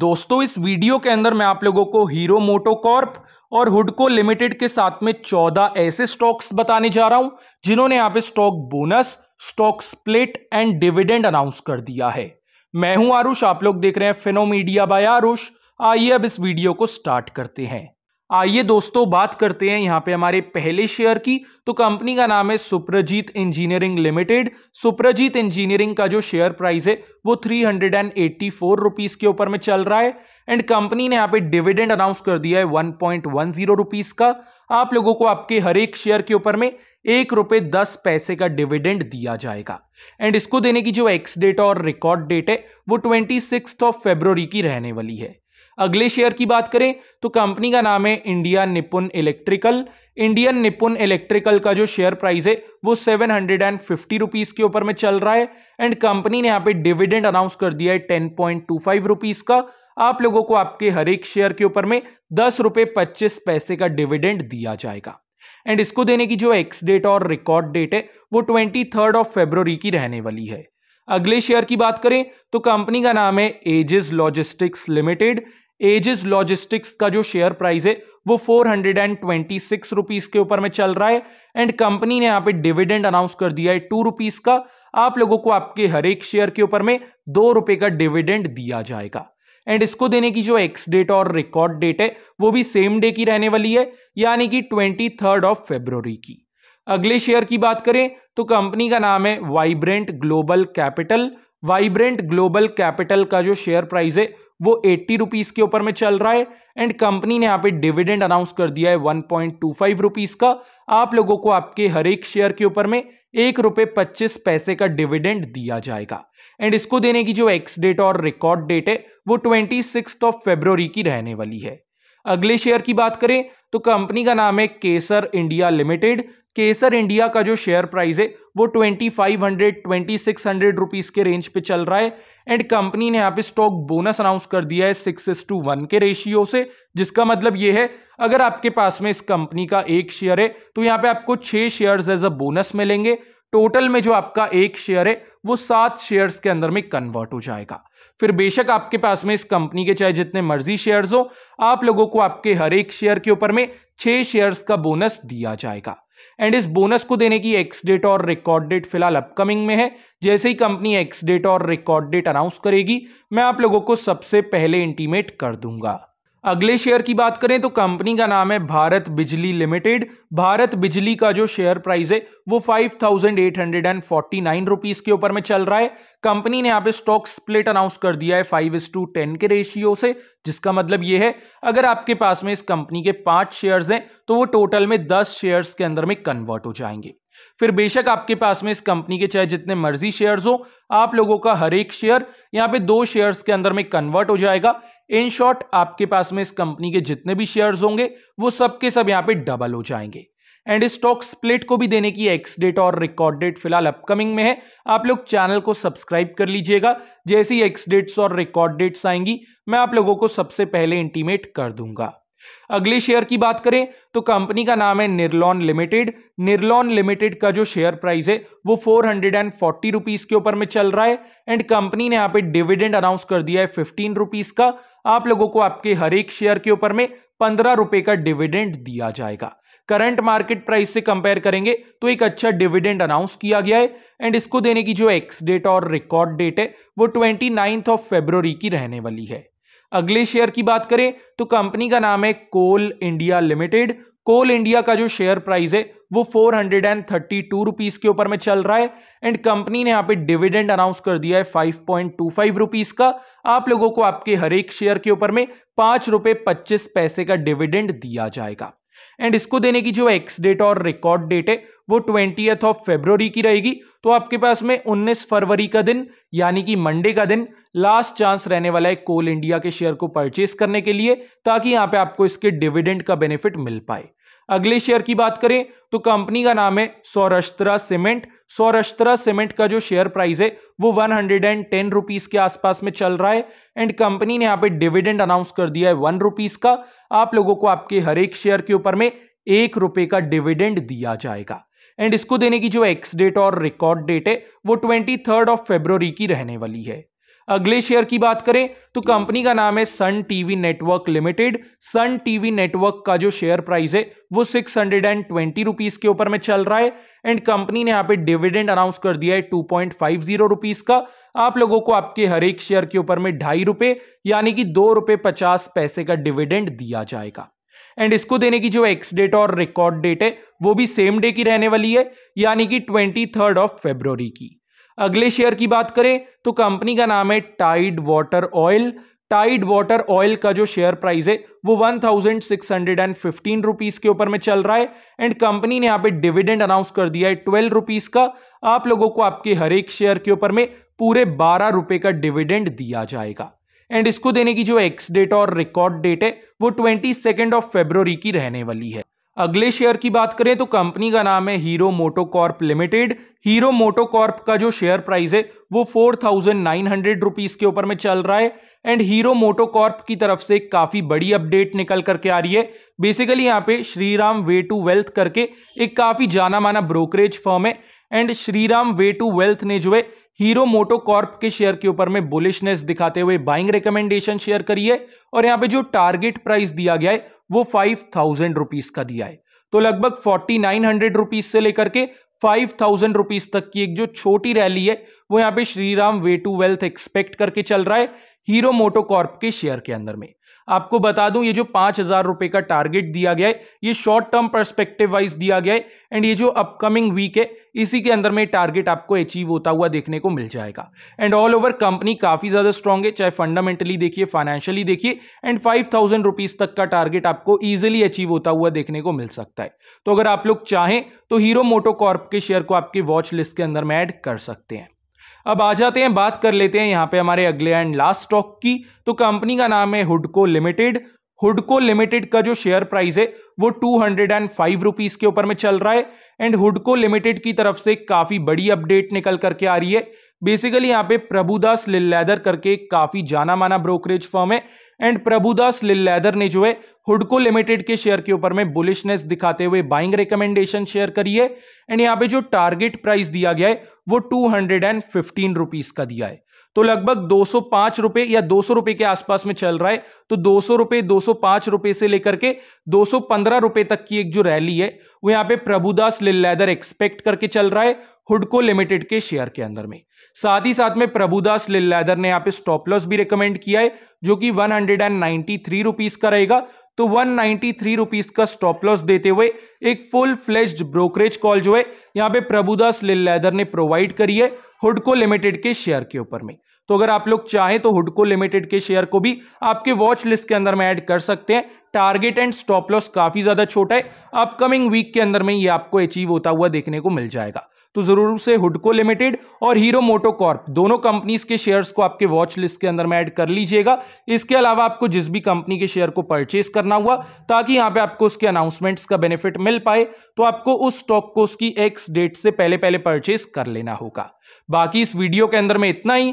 दोस्तों इस वीडियो के अंदर मैं आप लोगों को हीरो मोटोकॉर्प और हुडको लिमिटेड के साथ में चौदह ऐसे स्टॉक्स बताने जा रहा हूं जिन्होंने यहाँ पे stock bonus stock split and dividend announce कर दिया है मैं हूं आरुष आप लोग देख रहे हैं फिनो मीडिया बाय आरुष आइए अब इस वीडियो को स्टार्ट करते हैं आइए दोस्तों बात करते हैं यहाँ पे हमारे पहले शेयर की तो कंपनी का नाम है Suprajit engineering limited Suprajit engineering का जो शेयर प्राइस है वो three hundred and eighty four rupees के ऊपर में चल रहा है एंड कंपनी ने यहाँ पे डिविडेंड अनाउंस कर दिया है one point one zero rupees का आप लोगों को आपके हर एक शेयर के ऊपर में एक रुपये दस पैसे का डिविडेंड दिया जाएगा एंड इसको देने की जो एक्स डेट और रिकॉर्ड डेट है वो ट्वेंटी सिक्स ऑफ फेब्रवरी की रहने वाली है अगले शेयर की बात करें तो कंपनी का नाम है India Nipun electrical Indian Nipun electrical का जो शेयर प्राइस है वो seven hundred and fifty rupees के ऊपर में चल रहा है एंड कंपनी ने यहाँ पे डिविडेंड अनाउंस कर दिया है ten point two five rupees का आप लोगों को आपके हर एक शेयर के ऊपर में दस रुपये पच्चीस पैसे का डिविडेंड दिया जाएगा एंड इसको देने की जो एक्स डेट और रिकॉर्ड डेट है वो ट्वेंटी थर्ड ऑफ फेब्रवरी की रहने वाली है अगले शेयर की बात करें तो कंपनी का नाम है Aegis logistics limited Aegis logistics का जो शेयर प्राइस है वो four hundred and twenty six rupees के ऊपर में चल रहा है एंड कंपनी ने यहाँ पे डिविडेंड अनाउंस कर दिया है टू रुपीज का आप लोगों को आपके हर एक शेयर के ऊपर में दो रुपए का डिविडेंड दिया जाएगा एंड इसको देने की जो एक्स डेट और रिकॉर्ड डेट है वो भी सेम डे की रहने वाली है यानी कि ट्वेंटी थर्ड ऑफ फेब्रवरी की अगले शेयर की बात करें तो कंपनी का नाम है vibrant global capital vibrant global capital का जो शेयर प्राइस है वो एट्टी रुपीज़ के ऊपर में चल रहा है एंड कंपनी ने यहाँ पे डिविडेंड अनाउंस कर दिया है one point two five rupees का आप लोगों को आपके हर एक शेयर के ऊपर में एक रुपये पच्चीस पैसे का डिविडेंड दिया जाएगा एंड इसको देने की जो एक्स डेट और रिकॉर्ड डेट है वो ट्वेंटी सिक्स ऑफ फेब्रवरी की रहने वाली है अगले शेयर की बात करें तो कंपनी का नाम है Kesar India limited Kesar India का जो शेयर प्राइस है वो twenty five hundred twenty six hundred rupees के रेंज पे चल रहा है एंड कंपनी ने यहाँ पे स्टॉक बोनस अनाउंस कर दिया है सिक्स टू वन के रेशियो से जिसका मतलब ये है अगर आपके पास में इस कंपनी का एक शेयर है तो यहाँ पे आपको छः शेयर्स एज अ बोनस मिलेंगे टोटल में जो आपका एक शेयर है वो सात शेयर्स के अंदर में कन्वर्ट हो जाएगा फिर बेशक आपके पास में इस कंपनी के चाहे जितने मर्जी शेयर्स हो आप लोगों को आपके हर एक शेयर के ऊपर में छह शेयर्स का बोनस दिया जाएगा एंड इस बोनस को देने की एक्स डेट और रिकॉर्ड डेट फिलहाल अपकमिंग में है जैसे ही कंपनी एक्स डेट और रिकॉर्ड डेट अनाउंस करेगी मैं आप लोगों को सबसे पहले इंटीमेट कर दूंगा अगले शेयर की बात करें तो कंपनी का नाम है भारत बिजली लिमिटेड भारत बिजली का जो शेयर प्राइस है वो five thousand eight hundred and forty nine rupees के ऊपर में चल रहा है कंपनी ने यहाँ पे स्टॉक स्प्लिट अनाउंस कर दिया है फाइव इज टू टेन के रेशियो से जिसका मतलब ये है अगर आपके पास में इस कंपनी के पांच शेयर्स हैं तो वो टोटल में दस शेयर्स के अंदर में कन्वर्ट हो जाएंगे फिर बेशक आपके पास में इस कंपनी के चाहे जितने मर्जी शेयर्स हो आप लोगों का हर एक शेयर यहाँ पे दो शेयर्स के अंदर में कन्वर्ट हो जाएगा इन शॉर्ट आपके पास में इस कंपनी के जितने भी शेयर्स होंगे वो सब के सब यहाँ पे डबल हो जाएंगे एंड स्टॉक स्प्लिट को भी देने की एक्स डेट और रिकॉर्ड डेट फिलहाल अपकमिंग में है आप लोग चैनल को सब्सक्राइब कर लीजिएगा जैसी एक्स डेट्स और रिकॉर्ड डेट्स आएंगी मैं आप लोगों को सबसे पहले इंटीमेट कर दूंगा अगले शेयर की बात करें तो कंपनी का नाम है निर्लॉन लिमिटेड निर्लॉन लिमिटेड का जो शेयर प्राइस है वो four hundred and forty rupees के ऊपर में चल रहा है एंड कंपनी ने यहाँ पे डिविडेंड अनाउंस कर दिया है फिफ्टीन रुपीज का आप लोगों को आपके हर एक शेयर के ऊपर में पंद्रह रुपए का डिविडेंड दिया जाएगा करंट मार्केट प्राइस से कंपेयर करेंगे तो एक अच्छा डिविडेंड अनाउंस किया गया है एंड इसको देने की जो एक्स डेट और रिकॉर्ड डेट है वो ट्वेंटी नाइन्थ ऑफ फेब्रवरी की रहने वाली है अगले शेयर की बात करें तो कंपनी का नाम है Coal India limited Coal India का जो शेयर प्राइस है वो four hundred and thirty two rupees के ऊपर में चल रहा है एंड कंपनी ने यहाँ पे डिविडेंड अनाउंस कर दिया है five point two five rupees का आप लोगों को आपके हर एक शेयर के ऊपर में पांच रुपए पच्चीस पैसे का डिविडेंड दिया जाएगा एंड इसको देने की जो एक्स डेट और रिकॉर्ड डेट है वो ट्वेंटी ऑफ फेब्रवरी की रहेगी तो आपके पास में उन्नीस फरवरी का दिन यानी कि मंडे का दिन लास्ट चांस रहने वाला है कोल इंडिया के शेयर को परचेस करने के लिए ताकि यहाँ पे आपको इसके डिविडेंड का बेनिफिट मिल पाए अगले शेयर की बात करें तो कंपनी का नाम है सौराष्ट्रा सीमेंट सौराष्ट्रा सीमेंट का जो शेयर प्राइस है वो one hundred and ten rupees के आसपास में चल रहा है एंड कंपनी ने यहाँ पे डिविडेंड अनाउंस कर दिया है वन रुपीज़ का आप लोगों को आपके हर एक शेयर के ऊपर में एक रुपये का डिविडेंड दिया जाएगा एंड इसको देने की जो एक्स डेट और रिकॉर्ड डेट है वो ट्वेंटी थर्ड ऑफ फेब्रवरी की रहने वाली है अगले शेयर की बात करें तो कंपनी का नाम है Sun TV network limited Sun TV network का जो शेयर प्राइस है वो six hundred and twenty rupees के ऊपर में चल रहा है एंड कंपनी ने यहाँ पे डिविडेंड अनाउंस कर दिया है two point five zero rupees का आप लोगों को आपके हर एक शेयर के ऊपर में ढाई रुपए यानी कि दो रुपए पचास पैसे का डिविडेंड दिया जाएगा एंड इसको देने की जो एक्स डेट और रिकॉर्ड डेट है वो भी सेम डे की रहने वाली है यानी कि ट्वेंटी थर्ड ऑफ फेब्रवरी की अगले शेयर की बात करें तो कंपनी का नाम है Tide Water Oil Tide Water Oil का जो शेयर प्राइस है वो one thousand six hundred and fifteen rupees के ऊपर में चल रहा है एंड कंपनी ने यहाँ पे डिविडेंड अनाउंस कर दिया है ट्वेल्व रुपीज का आप लोगों को आपके हर एक शेयर के ऊपर में पूरे बारह रुपए का डिविडेंड दिया जाएगा एंड इसको देने की जो एक्स डेट और रिकॉर्ड डेट है वो ट्वेंटी सेकेंड ऑफ फेब्रवरी की रहने वाली है अगले शेयर की बात करें तो कंपनी का नाम है Hero MotoCorp limited Hero MotoCorp का जो शेयर प्राइस है वो four thousand nine hundred rupees के ऊपर में चल रहा है एंड हीरो मोटोकॉर्प की तरफ से काफी बड़ी अपडेट निकल करके आ रही है बेसिकली यहाँ पे श्रीराम वे टू वेल्थ करके एक काफी जाना माना ब्रोकरेज फर्म है and Shriram way to wealth ने जो है हीरो मोटो कॉर्प के शेयर के ऊपर में बुलिशनेस दिखाते हुए बाइंग रिकमेंडेशन शेयर करी है और यहाँ पे जो टारगेट प्राइस दिया गया है वो फाइव थाउजेंड रुपीज का दिया है तो लगभग फोर्टी नाइन हंड्रेड रुपीज से लेकर के फाइव थाउजेंड रुपीज तक की एक जो छोटी रैली है वो यहाँ पे Shriram way to wealth expect करके चल रहा है हीरो मोटोकॉर्प के शेयर के अंदर में आपको बता दूं ये जो पांच हजार रुपए का टारगेट दिया गया है ये शॉर्ट टर्म परस्पेक्टिव वाइज दिया गया है एंड ये जो अपकमिंग वीक है इसी के अंदर में टारगेट आपको अचीव होता हुआ देखने को मिल जाएगा एंड ऑल ओवर कंपनी काफी ज्यादा स्ट्रांग है चाहे फंडामेंटली देखिए फाइनेंशियली देखिए एंड फाइव थाउजेंड रुपीज तक का टारगेट आपको ईजिली अचीव होता हुआ देखने को मिल सकता है तो अगर आप लोग चाहें तो हीरो मोटो कॉर्प के शेयर को आपके वॉच लिस्ट के अंदर में एड कर सकते हैं अब आ जाते हैं बात कर लेते हैं यहाँ पे हमारे अगले एंड लास्ट स्टॉक की तो कंपनी का नाम है हुडको लिमिटेड हुडको लिमिटेड का जो शेयर प्राइस है वो two hundred and five rupees के ऊपर में चल रहा है एंड हुडको लिमिटेड की तरफ से काफ़ी बड़ी अपडेट निकल करके आ रही है बेसिकली यहाँ पे प्रभुदास लिल्लैदर करके काफ़ी जाना माना ब्रोकरेज फर्म है एंड प्रभुदास लिलैदर ने जो है हुडको लिमिटेड के शेयर के ऊपर में बुलिशनेस दिखाते हुए बाइंग रिकमेंडेशन शेयर करी है एंड यहाँ पे जो टारगेट प्राइस दिया गया है वो two hundred and fifteen rupees का दिया है तो लगभग दो सौ पांच रुपए या दो सौ रुपए के आसपास में चल रहा है तो दो सौ रुपए दो सौ पांच रुपए से लेकर के दो सौ पंद्रह रुपए तक की एक जो रैली है वो यहाँ पे प्रभुदास लिलैदर एक्सपेक्ट करके चल रहा है हुडको लिमिटेड के शेयर के अंदर में साथ ही साथ में प्रभुदास लिल्लैदर ने यहाँ पे स्टॉप लॉस भी रिकमेंड किया है जो कि one hundred and ninety three rupees का रहेगा तो वन नाइन्टी थ्री रुपीज का स्टॉप लॉस देते हुए एक फुल फ्लेज्ड ब्रोकरेज कॉल जो है यहाँ पे प्रभुदास लिल्लैदर ने प्रोवाइड करी है हुडको लिमिटेड के शेयर के ऊपर में तो अगर आप लोग चाहें तो हुडको लिमिटेड के शेयर को भी आपके वॉच लिस्ट के अंदर में ऐड कर सकते हैं टारगेट एंड स्टॉप लॉस काफी ज्यादा छोटा है अपकमिंग वीक के अंदर में ये आपको अचीव होता हुआ देखने को मिल जाएगा तो ज़रूर से हुडको लिमिटेड और हीरो मोटोकॉर्प दोनों कंपनीज के शेयर्स को आपके वॉच लिस्ट के अंदर में ऐड कर लीजिएगा इसके अलावा आपको जिस भी कंपनी के शेयर को परचेस करना हुआ ताकि यहां पे आपको उसके अनाउंसमेंट्स का बेनिफिट मिल पाए तो आपको उस स्टॉक को उसकी एक्स डेट से पहले पहले परचेस कर लेना होगा बाकी इस वीडियो के अंदर में इतना ही